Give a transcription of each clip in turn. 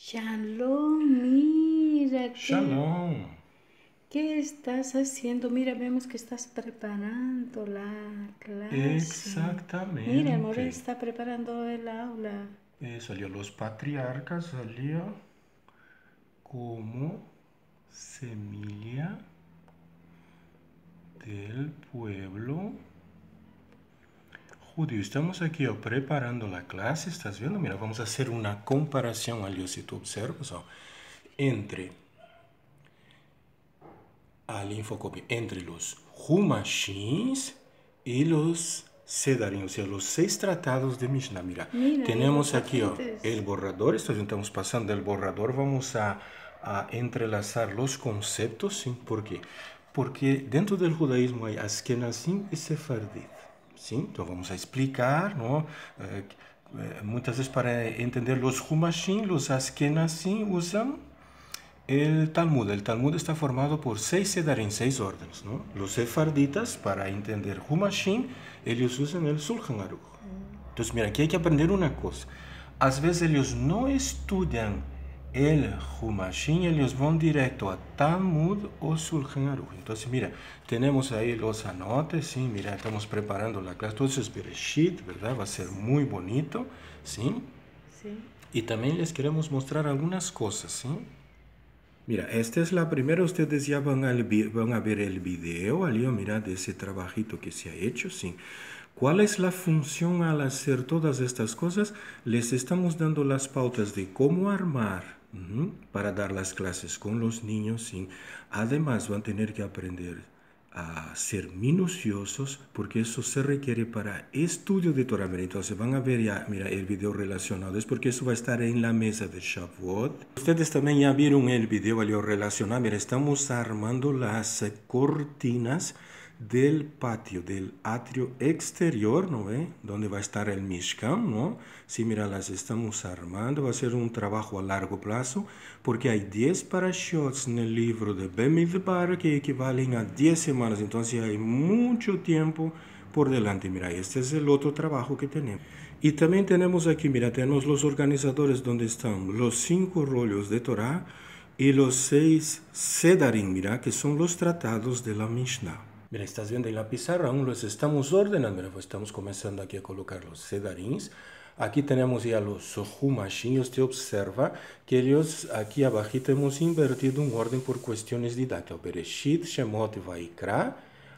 Shalom, mira. Shalom. ¿Qué estás haciendo? Mira, vemos que estás preparando la clase. Exactamente. Mira, amor, está preparando el aula. Eh, salió los patriarcas, salió como semilla del pueblo estamos aquí oh, preparando la clase, estás viendo? Mira, vamos a hacer una comparación, ali, si tú observas, oh, entre los entre Humashins y los Sedarin, o sea, los seis tratados de Mishnah. Mira, tenemos aquí oh, el borrador, estamos pasando del borrador, vamos a, entrelazar los conceptos, ¿sí? por qué? Porque dentro del judaísmo hay Askenazim y Sefardit. Sim, então vamos a explicar, não? Eh, eh, muitas vezes para entender os Humashim, os Askenazim usam o Talmud. O Talmud está formado por seis sedarim, seis ordens. Não? Os sefarditas, para entender Humashim, eles usam o Sulhan Aruch. Então, mira, aqui hay que aprender uma coisa. Às vezes eles não estudam el y ellos van directo a Talmud o Zuljan Entonces, mira, tenemos ahí los anotes, ¿sí? Mira, estamos preparando la clase. Entonces, Bereshit, ¿verdad? Va a ser muy bonito, ¿sí? Sí. Y también les queremos mostrar algunas cosas, ¿sí? Mira, esta es la primera, ustedes ya van a, van a ver el video, Alio, oh, mira, de ese trabajito que se ha hecho, ¿sí? ¿Cuál es la función al hacer todas estas cosas? Les estamos dando las pautas de cómo armar para dar las clases con los niños. Sin, además van a tener que aprender a ser minuciosos porque eso se requiere para estudio de Torah. Entonces van a ver ya, mira, el video relacionado. Es porque eso va a estar en la mesa de Shavuot. Ustedes también ya vieron el video, relacionado. Mira, estamos armando las eh, cortinas del patio, del atrio exterior, ¿no ve? Donde va a estar el Mishkan, ¿no? Sí, mira, las estamos armando, va a ser un trabajo a largo plazo, porque hay 10 parashots en el libro de Bemidbar que equivalen a 10 semanas, entonces hay mucho tiempo por delante, mira, este es el otro trabajo que tenemos. Y también tenemos aquí, mira, tenemos los organizadores donde están los cinco rollos de Torah y los seis Sedarim, mira, que son los tratados de la Mishnah. Mira, estás vendo aí na pizarra, aún os estamos ordenando. estamos começando aqui a colocar os cedarins. Aqui temos já os sojumashin. observa que eles aqui abaixo temos invertido um orden por questões didáticas. Bereshit, Shemot, Vaikra.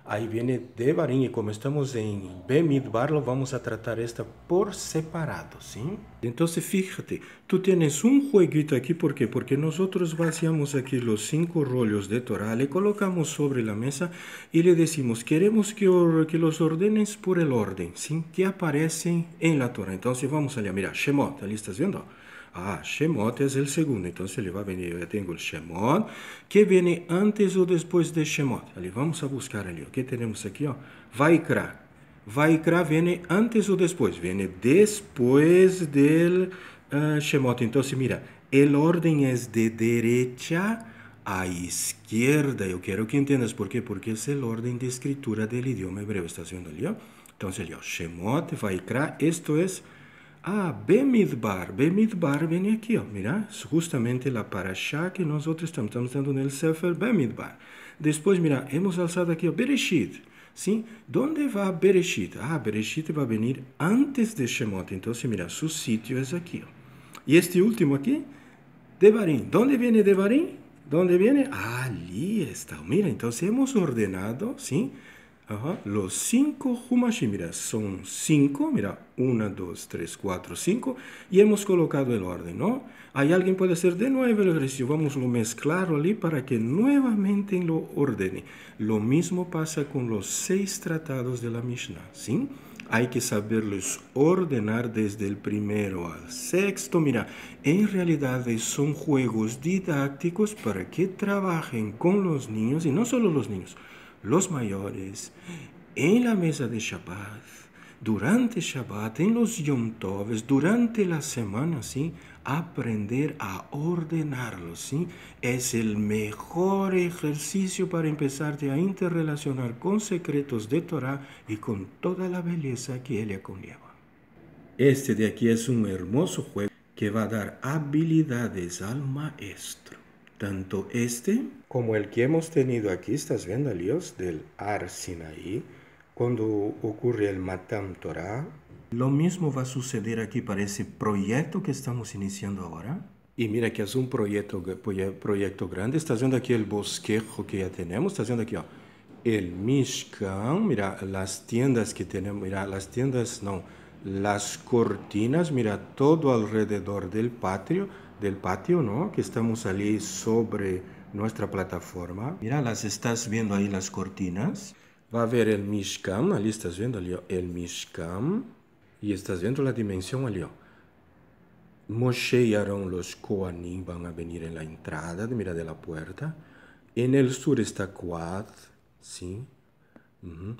Ahí viene Devarim y como estamos en Bemidbar, lo vamos a tratar esta por separado, ¿sí? Entonces, fíjate, tú tienes un jueguito aquí, ¿por qué? Porque nosotros vaciamos aquí los cinco rollos de Torah, le colocamos sobre la mesa y le decimos, queremos que, los ordenes por el orden, ¿sí? Que aparecen en la Torah. Entonces, vamos allá, mira, Shemot, ¿listas estás viendo? Ah, Shemot é o segundo. Então, ele vai vir, eu tenho o Shemot, que vem antes ou depois de Shemot. Ali, vamos a buscar ali. O que temos aqui? Ó? Oh, Vaikra. Vaikra vem antes ou depois? Vem depois del uh, Shemot. Então, mira, el orden é de derecha a esquerda. Eu quero que entendas por quê. Porque é o orden de escritura do idioma hebreu. Está sendo ali, ó? Então, ali, ó, Shemot, Vaikra, isto é... Es ah, Bemidbar. Bemidbar vem aqui, ó, mira, justamente lá para achar que nós outros estamos, estamos dando no Sefer Bemidbar. Depois, mira, hemos alçado aqui, ó, Bereshit. Sim, onde vai Bereshit? Ah, Bereshit vai vir antes de Shemot. Então, se mira, seu sítio é aqui. Ó. E este último aqui, Devarim. Onde vem Devarim? Onde vem? Ah, ali está. Mira, então, se hemos ordenado, sim, Los cinco humashi, mira, son cinco, mira, una, dos, tres, cuatro, cinco, y hemos colocado el orden, ¿no? Hay alguien puede hacer de nuevo el ejercicio, vamos a mezclarlo allí para que nuevamente lo ordene. Lo mismo pasa con los seis tratados de la Mishnah, ¿sí? Hay que saberlos ordenar desde el primero al sexto. Mira, en realidad son juegos didácticos para que trabajen con los niños y no solo los niños, los mayores, en la mesa de Shabbat, durante Shabbat, en los Yom durante la semana, ¿sí? Aprender a ordenarlos. ¿sí? Es el mejor ejercicio para empezarte a interrelacionar con secretos de Torah y con toda la belleza que ella conlleva. Este de aquí es un hermoso juego que va a dar habilidades al maestro tanto este como el que hemos tenido aquí, estás viendo el dios del Arsinaí, cuando ocurre el Matam Torah. Lo mismo va a suceder aquí para ese proyecto que estamos iniciando ahora. Y mira que es un proyecto, proyecto grande. Estás viendo aquí el bosquejo que ya tenemos. Estás viendo aquí ah, el Mishkan. Mira las tiendas que tenemos. Mira las tiendas, no, las cortinas. Mira todo alrededor del patio del patio, ¿no? Que estamos allí sobre nuestra plataforma. Mira, las estás viendo ahí las cortinas. Va a ver el Mishkam. allí estás viendo el Mishkam. Y estás viendo la dimensión allí. Moshe y Aaron los Koanim, van a venir en la entrada, mira, de la puerta. En el sur está Cuad. ¿sí?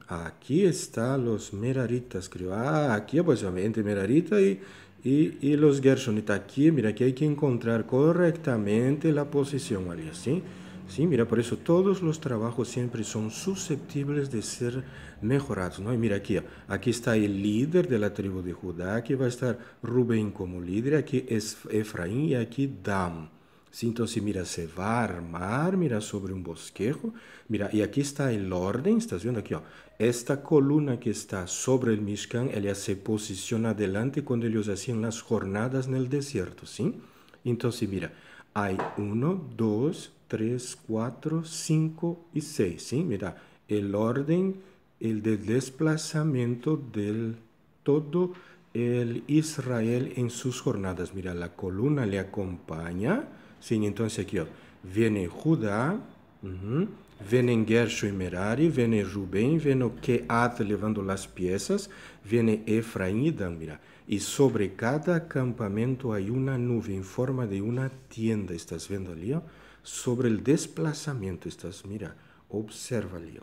Aquí están los meraritas, creo. Ah, aquí pues obviamente merarita y, y, y, los Gershonita aquí, mira, aquí hay que encontrar correctamente la posición, ¿sí? ¿sí? Mira, por eso todos los trabajos siempre son susceptibles de ser mejorados, ¿no? Y mira aquí, aquí está el líder de la tribu de Judá, aquí va a estar Rubén como líder, aquí es Efraín y aquí Dam. Sí, entonces, mira, se va a armar, mira, sobre un bosquejo. Mira, y aquí está el orden, estás viendo aquí, Esta columna que está sobre el Mishkan, ella se posiciona adelante cuando ellos hacían las jornadas en el desierto, ¿sí? Entonces, mira, hay uno dos, tres, cuatro cinco y seis ¿sí? Mira, el orden, el de desplazamiento del todo el Israel en sus jornadas. Mira, la columna le acompaña Sí, entonces aquí, oh, viene Judá, viene Venen Gershon y Merari, viene Rubén, viene oh, Keat levando las piezas, viene Efraín y Dan, mira. Y sobre cada campamento hay una nube en forma de una tienda, estás viendo ali, Sobre el desplazamiento, estás, mira, observa ali,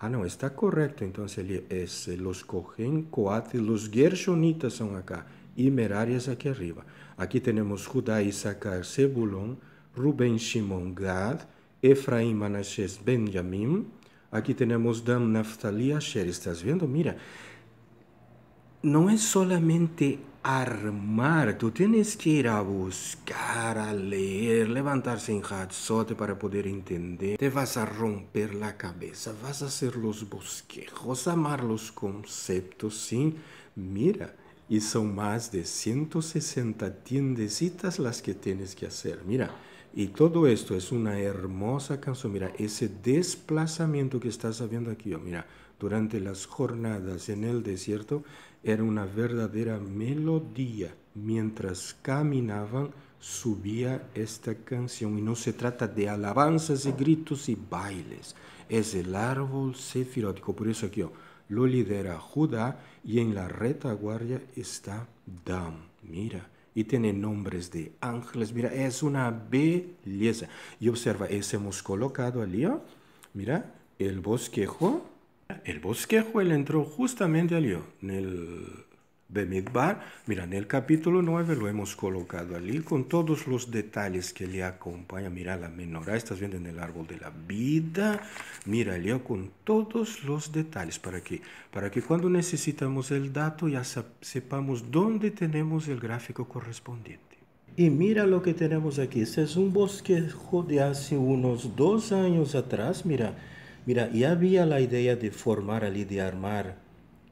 Ah, no, está correcto, entonces allí es eh, los Cohen, Coat los Gershonitas son acá. y es aquí arriba. Aqui temos Judá, Issacar, Sebulon, Rubem, Shimon, Gad, Efraim, Manassés, Benjamim. Aqui temos Dan, Naphtali, Asher. Estás vendo? Mira, não é solamente armar, tu tens que ir a buscar, a ler, levantar-se em Hatzot para poder entender. Te vas a romper a cabeça, vas a ser os bosquejos, amar os conceitos, sim. Mira, y son más de 160 tiendecitas las que tienes que hacer. Mira, y todo esto es una hermosa canción. Mira, ese desplazamiento que estás viendo aquí, oh, mira, durante las jornadas en el desierto era una verdadera melodía. Mientras caminaban, subía esta canción. Y no se trata de alabanzas y gritos y bailes. Es el árbol sefirótico. Por eso aquí, oh, lo lidera Judá y en la retaguardia está Dam Mira, y tiene nombres de ángeles. Mira, es una belleza. Y observa, ese hemos colocado allí. Mira, el bosquejo. El bosquejo, él entró justamente allí, en el Bemidbar. Mira, en el capítulo 9 lo hemos colocado allí con todos los detalles que le acompañan. Mira la menorá, estás viendo en el árbol de la vida. Mira leo con todos los detalles. ¿Para qué? Para que cuando necesitamos el dato ya sepamos dónde tenemos el gráfico correspondiente. Y mira lo que tenemos aquí. Este es un bosquejo de hace unos dos años atrás. Mira, mira, ya había la idea de formar allí, de armar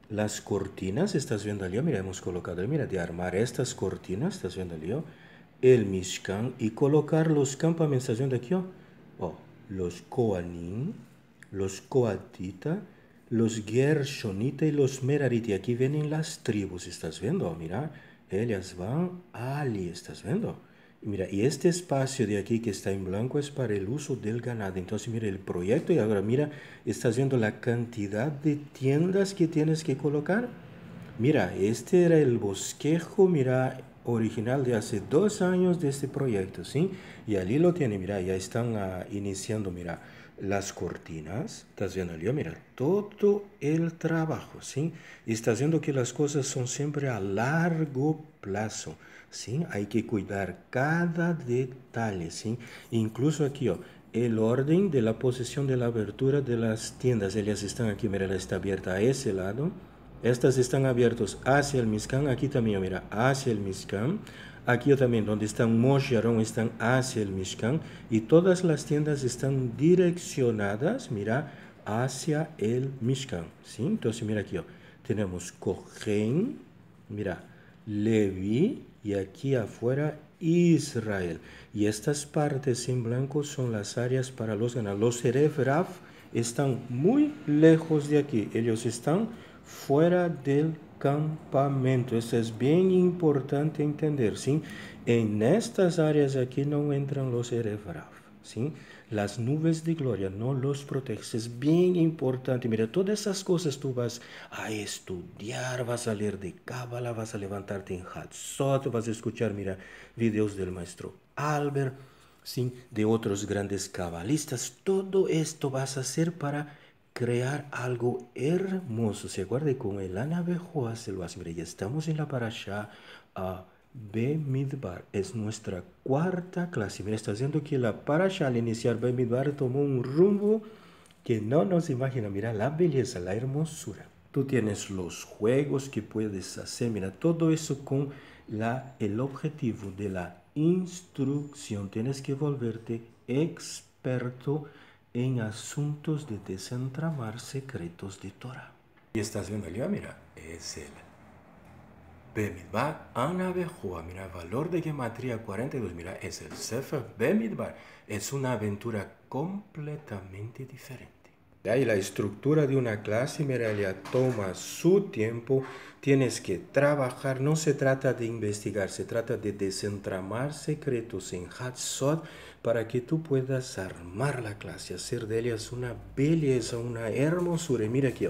las cortinas, estás viendo mira, hemos colocado, mira, de armar estas cortinas, estás viendo el el Mishkan y colocar los campamentos, estás viendo aquí, oh, los Koanin, los Koatita, los Gershonita y los Merarita. Aquí vienen las tribus, estás viendo, mira, ellas van Ali, estás viendo. Mira, y este espacio de aquí que está en blanco es para el uso del ganado. Entonces, mira el proyecto y ahora mira, estás viendo la cantidad de tiendas que tienes que colocar. Mira, este era el bosquejo, mira, original de hace dos años de este proyecto, ¿sí? Y allí lo tiene, mira, ya están ah, iniciando, mira las cortinas, estás viendo mira, todo el trabajo, ¿sí? Y estás viendo que las cosas son siempre a largo plazo, ¿sí? Hay que cuidar cada detalle, ¿sí? Incluso aquí, oh, el orden de la posición de la abertura de las tiendas, ellas están aquí, mira, está abierta a ese lado, estas están abiertas hacia el Miscan, aquí también, mira, hacia el Miscan, Aquí también, donde están Moshe están hacia el Mishkan y todas las tiendas están direccionadas, mira, hacia el Mishkan. ¿sí? Entonces, mira aquí, tenemos Cohen, mira, Levi y aquí afuera Israel. Y estas partes en blanco son las áreas para los ganados. Los Erefraf están muy lejos de aquí, ellos están fuera del campamento. eso es bien importante entender, sim? En estas áreas aquí no entran los erevraf, sim? Las nubes de gloria no los proteges Isso importante. Mira, todas esas cosas tú vas a estudiar, vas a leer de Cábala, vas a levantarte en em Hatzot, vas a escuchar, mira, vídeos del maestro Albert, sim? De otros grandes cabalistas. Todo esto vas a hacer para crear algo hermoso. Se acuerde con el Anabejoa se lo hace. Mire, ya estamos en la parasha a ah, Be Midbar. Es nuestra cuarta clase. Mira, está haciendo que la parasha al iniciar Be Midbar tomó un rumbo que no nos imagina. Mira la belleza, la hermosura. Tú tienes los juegos que puedes hacer. Mira, todo eso con la, el objetivo de la instrucción. Tienes que volverte experto en asuntos de desentramar secretos de Torah. Y estás viendo mira, es el Bemidbar Anabejua, mira, valor de gematría 42, mira, es el Sefer Bemidbar, es una aventura completamente diferente. Y la estructura de una clase, mira, ya toma su tiempo, tienes que trabajar, no se trata de investigar, se trata de desentramar secretos en Hatzot, para que tú puedas armar la clase, hacer de ellas una belleza, una hermosura. Y mira aquí,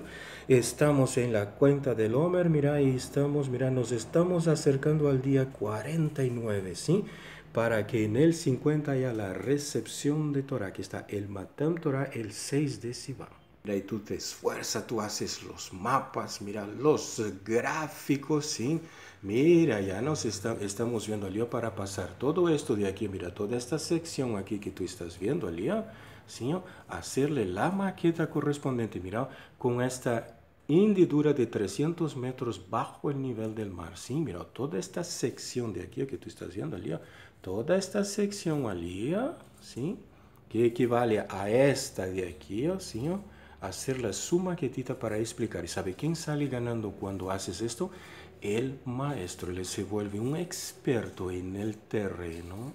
estamos en la cuenta del Homer, mira, y estamos, mira, nos estamos acercando al día 49, ¿sí? Para que en el 50 haya la recepción de Torah, que está el Matam Torah el 6 de Sivan y tú te esfuerzas, tú haces los mapas, mira los gráficos, ¿sí? Mira, ya nos estamos viendo, Alía, para pasar todo esto de aquí, mira, toda esta sección aquí que tú estás viendo, Alía, ¿sí? Hacerle la maqueta correspondiente, mira, con esta hendidura de 300 metros bajo el nivel del mar, ¿sí? Mira, toda esta sección de aquí que tú estás viendo, Alía, toda esta sección, Alía, ¿sí? Que equivale a esta de aquí, ¿sí? hacer la suma para explicar. ¿Y sabe quién sale ganando cuando haces esto? El maestro le se vuelve un experto en el terreno,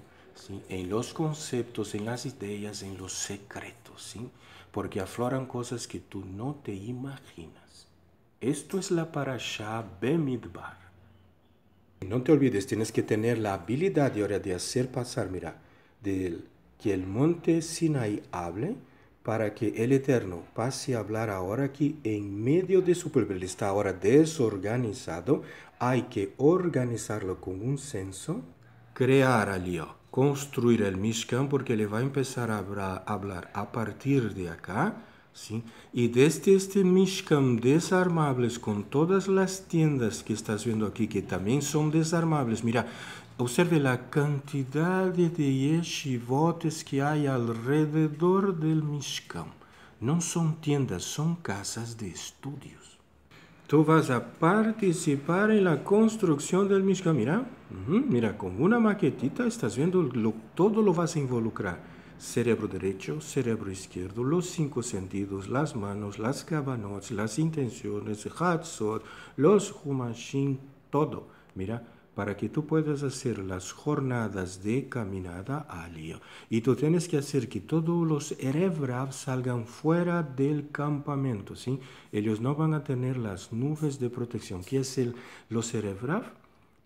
en los conceptos, en las ideas, en los secretos, porque afloran cosas que tú no te imaginas. Esto es la parasha Bemidbar. No te olvides, tienes que tener la habilidad de ahora de hacer pasar, mira, del que el monte Sinai hable, para que el Eterno pase a hablar ahora aquí en medio de su pueblo está ahora desorganizado, hay que organizarlo con un censo, crear allí, construir el Mishkan, porque le va a empezar a hablar a partir de acá, ¿sí? Y desde este Mishkan desarmables, con todas las tiendas que estás viendo aquí, que también son desarmables, mira, Observe la cantidad de yeshivotes que hay alrededor del Mishkan. No son tiendas, son casas de estudios. Tú vas a participar en la construcción del Mishkan. Mira, mira, con una maquetita estás viendo todo lo vas a involucrar. Cerebro derecho, cerebro izquierdo, los cinco sentidos, las manos, las cabanots, las intenciones, Hatzot, los humashin, todo. Mira, para que tú puedas hacer las jornadas de caminada alio. Y tú tienes que hacer que todos los Erevrav salgan fuera del campamento, ¿sí? Ellos no van a tener las nubes de protección. ¿Qué es el, los Erevrav?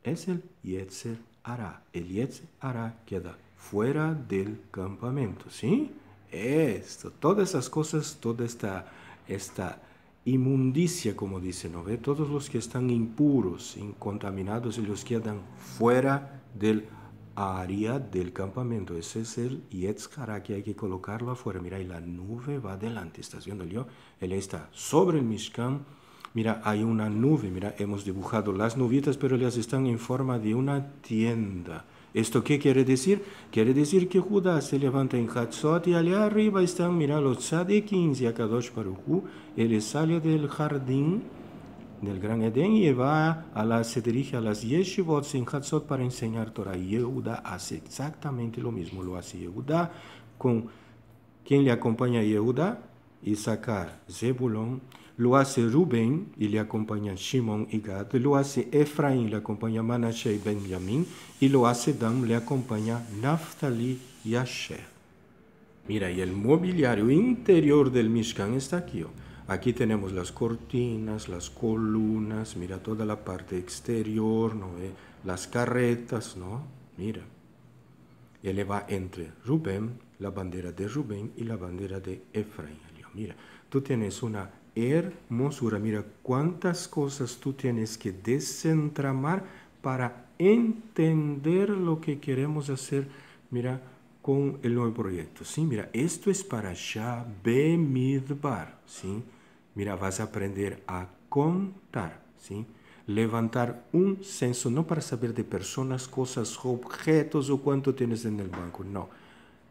Es el Yetzer Ara. El Yetzer Hará queda fuera del campamento, ¿sí? Esto, todas esas cosas, toda esta, esta inmundicia, como dice, ¿no Todos los que están impuros, incontaminados, los quedan fuera del área del campamento. Ese es el Yetzkara que hay que colocarlo afuera. Mira, y la nube va adelante. ¿Estás viendo yo? Él está sobre el Mishkan. Mira, hay una nube. Mira, hemos dibujado las nubitas, pero ellas están en forma de una tienda. ¿Esto qué quiere decir? Quiere decir que Judá se levanta en Hatzot y allá arriba están, mira, los de y a Kadosh Baruchu. Él sale del jardín del Gran Edén y va a la, se dirige a las yeshivot en Hatzot para enseñar Torah. Y Yehuda hace exactamente lo mismo, lo hace Yehuda con quien le acompaña a Yehuda, Isaac Zebulón lo hace Rubén y le acompaña Shimon y Gad, lo hace Efraín, le acompaña Manashe y Benjamín, y lo hace Dan, le acompaña Naftali y Asher. Mira, y el mobiliario interior del Mishkan está aquí. Oh. Aquí tenemos las cortinas, las columnas, mira toda la parte exterior, ¿no? Eh, las carretas, ¿no? Mira. Él va entre Rubén, la bandera de Rubén y la bandera de Efraín. Mira, tú tienes una hermosura. Mira cuántas cosas tú tienes que desentramar para entender lo que queremos hacer. Mira con el nuevo proyecto, ¿sí? Mira, esto es para ya Midbar, ¿sí? Mira, vas a aprender a contar, ¿sí? Levantar un censo, no para saber de personas, cosas, objetos o cuánto tienes en el banco, no.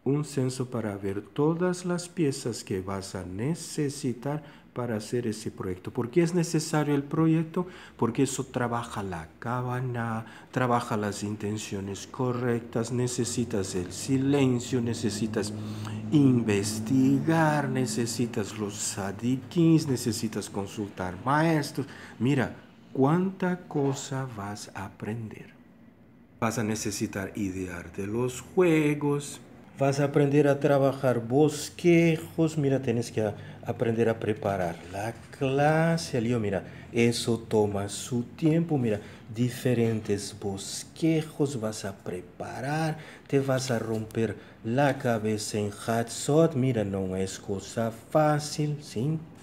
Un censo para ver todas las piezas que vas a necesitar para hacer ese proyecto. ¿Por qué es necesario el proyecto? Porque eso trabaja la cabana, trabaja las intenciones correctas, necesitas el silencio, necesitas investigar, necesitas los sadikins, necesitas consultar maestros. Mira, cuánta cosa vas a aprender. Vas a necesitar idear de los juegos, vas a aprender a trabajar bosquejos, mira, tienes que aprender a preparar la clase, Leo, mira, eso toma su tiempo, mira, diferentes bosquejos vas a preparar, te vas a romper la cabeza en Hatzot, mira, no es cosa fácil,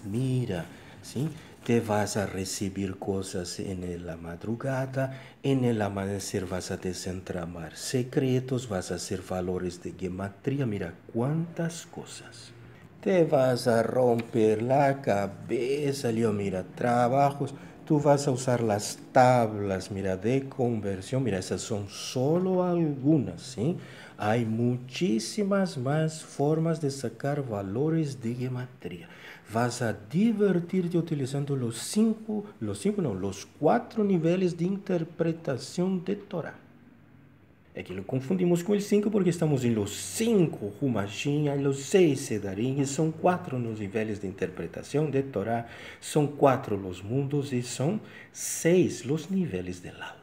Mira, ¿sí? te vas a recibir cosas en la madrugada, en el amanecer vas a desentramar secretos, vas a hacer valores de gematría, mira cuántas cosas. Te vas a romper la cabeza, yo mira, trabajos. tu vas a usar las tablas, mira, de conversión, mira, esas son solo algunas, ¿sí? Hay muchísimas más formas de sacar valores de gematría. Vas a divertirte utilizando los cinco, los cinco no, los cuatro niveles de interpretación de Torah. É que lo confundimos com o 5 porque estamos em los 5 Humashim, los 6 Sedarim, e são 4 nos niveles de interpretação de Torá, são 4 los mundos e são 6 los niveles de Laura.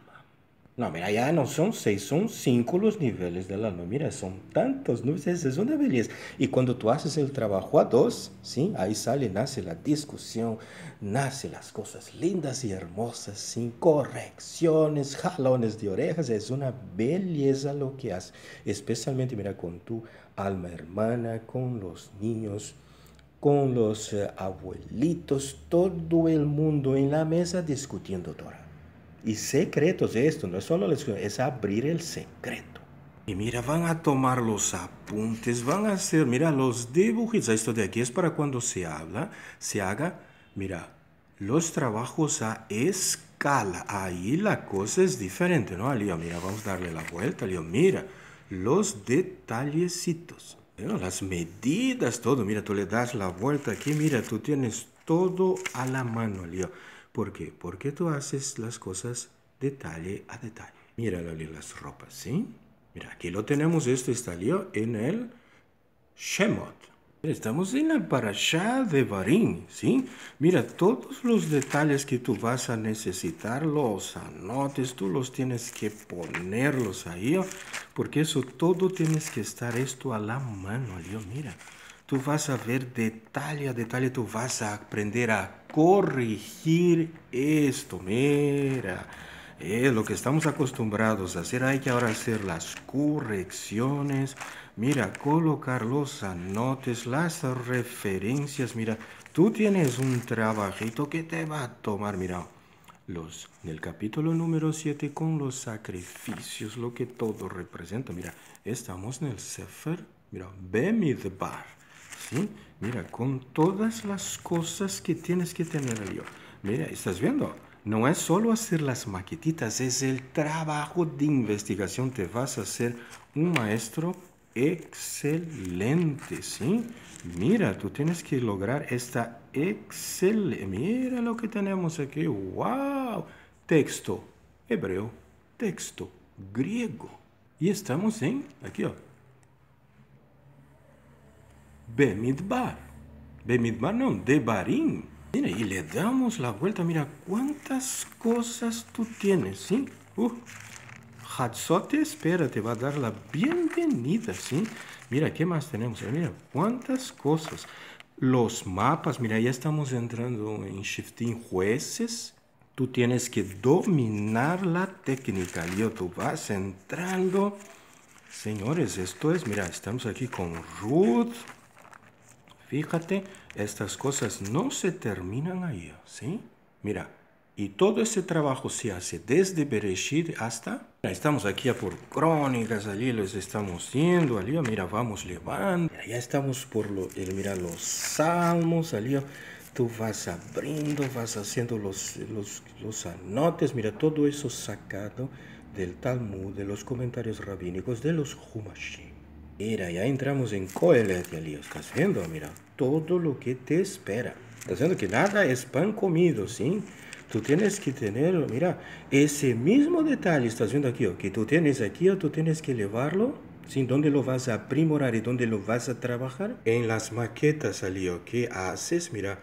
No, mira, ya no son seis, son cinco los niveles de la nube. Mira, son tantos es una belleza. Y cuando tú haces el trabajo a dos, ¿sí? ahí sale, nace la discusión, nace las cosas lindas y hermosas, sin correcciones, jalones de orejas. Es una belleza lo que haces. Especialmente, mira, con tu alma hermana, con los niños con los eh, abuelitos, todo el mundo en la mesa discutiendo Torah. Y secretos de esto, no es solo es abrir el secreto. Y mira, van a tomar los apuntes, van a hacer, mira, los dibujitos. Esto de aquí es para cuando se habla, se haga, mira, los trabajos a escala. Ahí la cosa es diferente, ¿no, Alio? Mira, vamos a darle la vuelta, Alio. Mira, los detallecitos. ¿eh? las medidas, todo. Mira, tú le das la vuelta aquí, mira, tú tienes todo a la mano, Alio. ¿Por qué? Porque tú haces las cosas detalle a detalle. Mira las ropas, ¿sí? Mira, aquí lo tenemos, esto está en el Shemot. Estamos en la parasha de Barín, ¿sí? Mira, todos los detalles que tú vas a necesitar, los anotes, tú los tienes que ponerlos ahí, porque eso todo tienes que estar esto a la mano, Dios, mira. Tú vas a ver detalle a detalle, tú vas a aprender a corregir esto. Mira, Es lo que estamos acostumbrados a hacer, hay que ahora hacer las correcciones. Mira, colocar los anotes, las referencias. Mira, tú tienes un trabajito que te va a tomar, mira. Los, en el capítulo número 7 con los sacrificios, lo que todo representa. Mira, estamos en el Sefer, mira, Bemidbar. ¿sí? ¿Mm? Mira, con todas las cosas que tienes que tener Mira, ¿estás viendo? No es solo hacer las maquetitas, es el trabajo de investigación. Te vas a hacer un maestro excelente, ¿sí? Mira, tú tienes que lograr esta excelente... Mira lo que tenemos aquí, wow. Texto hebreo, texto griego. Y estamos en, aquí, Bemidbar. Bemidbar no, de Mira, y le damos la vuelta. Mira cuántas cosas tú tienes, ¿sí? Uh, Hatzote, espera, te va a dar la bienvenida, ¿sí? Mira, ¿qué más tenemos? Mira, cuántas cosas. Los mapas, mira, ya estamos entrando en Shifting Jueces. Tú tienes que dominar la técnica, yo Tú vas entrando. Señores, esto es, mira, estamos aquí con Ruth. Fíjate, estas cosas no se terminan ahí, ¿sí? Mira, y todo ese trabajo se hace desde Bereshit hasta... Estamos aquí por crónicas, allí les estamos viendo, allí, mira, vamos levando. ya estamos por lo, el mira, los salmos, allí tú vas abriendo, vas haciendo los, los, los anotes, mira, todo eso sacado del Talmud, de los comentarios rabínicos, de los Humashim. Mira, ya entramos en Coelet, alio ¿Estás viendo? Mira, todo lo que te espera. Estás viendo que nada es pan comido, ¿sí? Tú tienes que tener, mira, ese mismo detalle, estás viendo aquí, o que tú tienes aquí, o tú tienes que llevarlo, ¿sí? ¿Dónde lo vas a primorar y dónde lo vas a trabajar? En las maquetas, salió. ¿qué haces? Mira,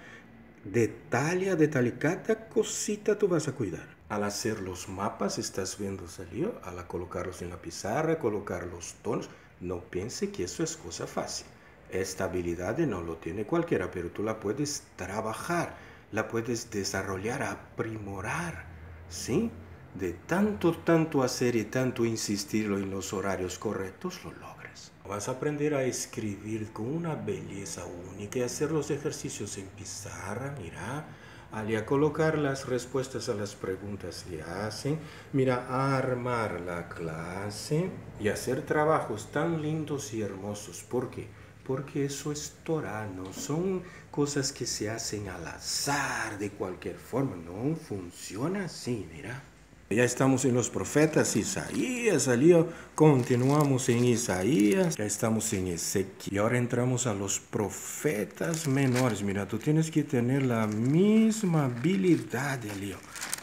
detalle a detalle, cada cosita tú vas a cuidar. Al hacer los mapas, estás viendo, salió, al colocarlos en la pizarra, colocar los tonos, no piense que eso es cosa fácil. Esta habilidad no lo tiene cualquiera, pero tú la puedes trabajar, la puedes desarrollar, aprimorar, ¿sí? De tanto, tanto hacer y tanto insistirlo en los horarios correctos, lo logras. Vas a aprender a escribir con una belleza única y hacer los ejercicios en pizarra, mira, al colocar las respuestas a las preguntas que hacen, mira, armar la clase y hacer trabajos tan lindos y hermosos. ¿Por qué? Porque eso es Torah, no son cosas que se hacen al azar de cualquier forma, no funciona así, mira. Ya estamos en los profetas, Isaías salió, continuamos en Isaías, ya estamos en Ezequiel. Y ahora entramos a los profetas menores. Mira, tú tienes que tener la misma habilidad, Elio.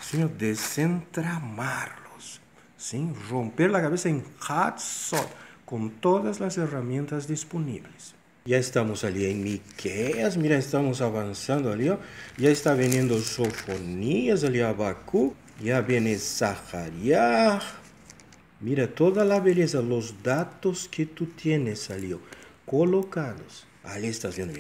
Señor, desentramarlos, sin romper la cabeza en Hatzot, con todas las herramientas disponibles. Ya estamos allí en Miqueas, mira, estamos avanzando Ya está veniendo Sofonías, allí Abacú. Ya viene Zaharia. Mira toda la belleza, los datos que tú tienes salió colocados. Ahí estás viendo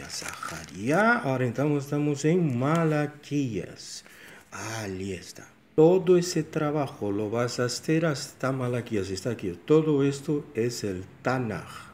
ya Ahora estamos, estamos en Malaquías. Ahí está. Todo ese trabajo lo vas a hacer hasta Malaquías. Está aquí. Todo esto es el Tanaj.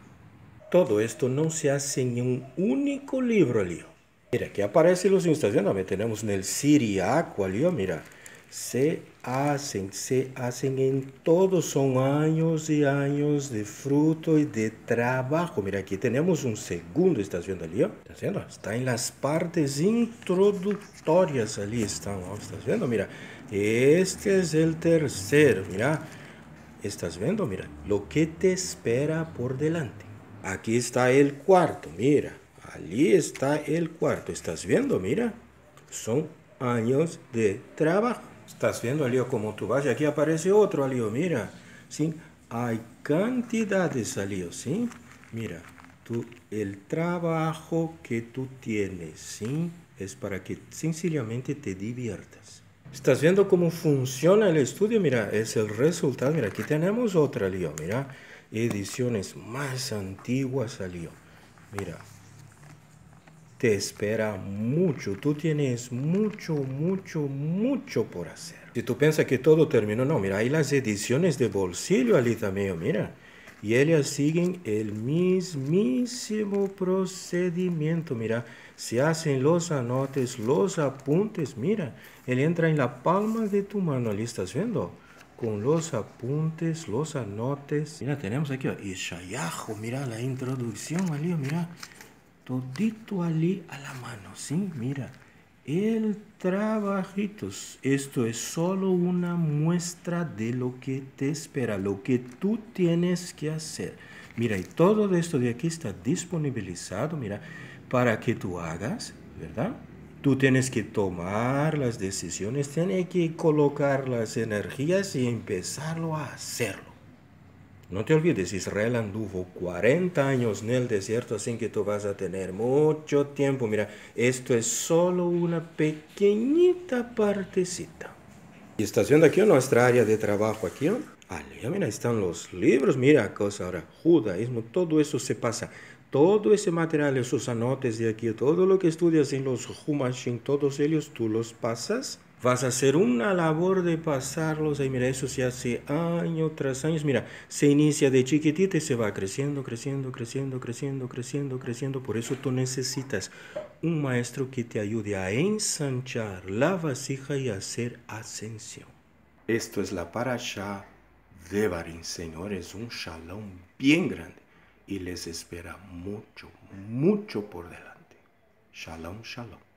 Todo esto no se hace en un único libro, lío Mira, aquí aparecen los Me Tenemos en el Siriaco, Mira se hacen, se hacen en todos, son años y años de fruto y de trabajo. Mira, aquí tenemos un segundo estás viendo allí, ¿estás viendo? Está en las partes introductorias, allí están, ¿estás viendo? Mira, este es el tercero, mira, ¿estás viendo? Mira, lo que te espera por delante. Aquí está el cuarto, mira, allí está el cuarto, ¿estás viendo? Mira, son años de trabajo. Estás viendo, Alío, cómo como tú vas. aquí aparece otro, Alío, mira. ¿sí? Hay cantidades, de ¿sí? Mira, tú, el trabajo que tú tienes, ¿sí? es para que sencillamente te diviertas. Estás viendo cómo funciona el estudio, mira, es el resultado. Mira, aquí tenemos otra lío, mira, ediciones más antiguas salió. Mira, te espera mucho. Tú tienes mucho, mucho, mucho por hacer. Si tú piensas que todo terminó, no, mira, hay las ediciones de bolsillo, Alita también, mira. Y ellas siguen el mismísimo procedimiento. Mira, se hacen los anotes, los apuntes. Mira, él entra en la palma de tu mano. y estás viendo? Con los apuntes, los anotes. Mira, tenemos aquí, y Mira la introducción, Ali mira todito ali a la mano, ¿sí? Mira, el trabajitos. Esto es solo una muestra de lo que te espera, lo que tú tienes que hacer. Mira, y todo esto de aquí está disponibilizado, mira, para que tú hagas, ¿verdad? Tú tienes que tomar las decisiones, tienes que colocar las energías y empezarlo a hacerlo. No te olvides, Israel anduvo 40 años en el desierto, así que tú vas a tener mucho tiempo. Mira, esto es solo una pequeñita partecita. Y está viendo aquí nuestra área de trabajo aquí. mira, están los libros, mira, cosa ahora, judaísmo, todo eso se pasa. Todo ese material, esos anotes de aquí, todo lo que estudias en los Humashim, todos ellos tú los pasas vas a hacer una labor de pasarlos ahí. Mira, eso se hace año tras año. Mira, se inicia de chiquitito y se va creciendo, creciendo, creciendo, creciendo, creciendo, creciendo. Por eso tú necesitas un maestro que te ayude a ensanchar la vasija y hacer ascensión. Esto es la parasha de Barín, señores. Un shalom bien grande. Y les espera mucho, mucho por delante. Shalom, shalom.